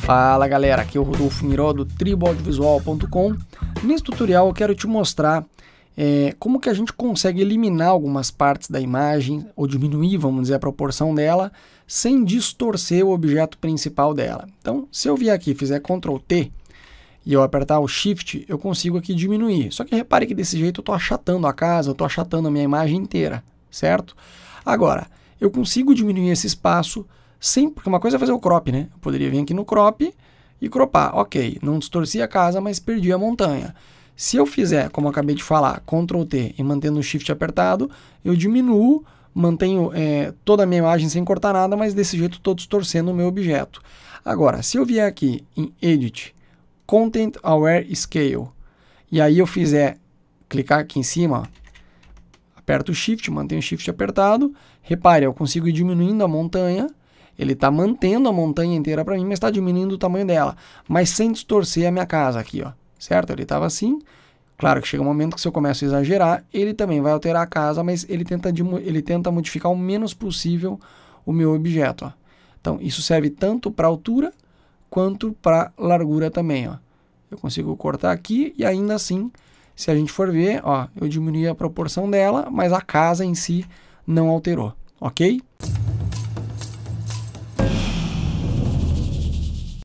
Fala galera, aqui é o Rodolfo Miró do triboaudiovisual.com. Nesse tutorial eu quero te mostrar é, como que a gente consegue eliminar algumas partes da imagem ou diminuir, vamos dizer, a proporção dela sem distorcer o objeto principal dela. Então, se eu vier aqui e fizer Ctrl T e eu apertar o Shift, eu consigo aqui diminuir. Só que repare que desse jeito eu estou achatando a casa, eu estou achatando a minha imagem inteira, certo? Agora, eu consigo diminuir esse espaço Sim, porque uma coisa é fazer o crop, né? Eu poderia vir aqui no crop e cropar. Ok, não distorci a casa, mas perdi a montanha. Se eu fizer, como eu acabei de falar, Ctrl T e mantendo o Shift apertado, eu diminuo, mantenho é, toda a minha imagem sem cortar nada, mas desse jeito estou distorcendo o meu objeto. Agora, se eu vier aqui em Edit, Content Aware Scale, e aí eu fizer, clicar aqui em cima, aperto o Shift, mantenho o Shift apertado, repare, eu consigo ir diminuindo a montanha, ele está mantendo a montanha inteira para mim, mas está diminuindo o tamanho dela, mas sem distorcer a minha casa aqui, ó. Certo? Ele estava assim. Claro que chega um momento que se eu começo a exagerar, ele também vai alterar a casa, mas ele tenta, ele tenta modificar o menos possível o meu objeto, ó. Então, isso serve tanto para altura quanto para largura também, ó. Eu consigo cortar aqui e ainda assim, se a gente for ver, ó, eu diminui a proporção dela, mas a casa em si não alterou, ok?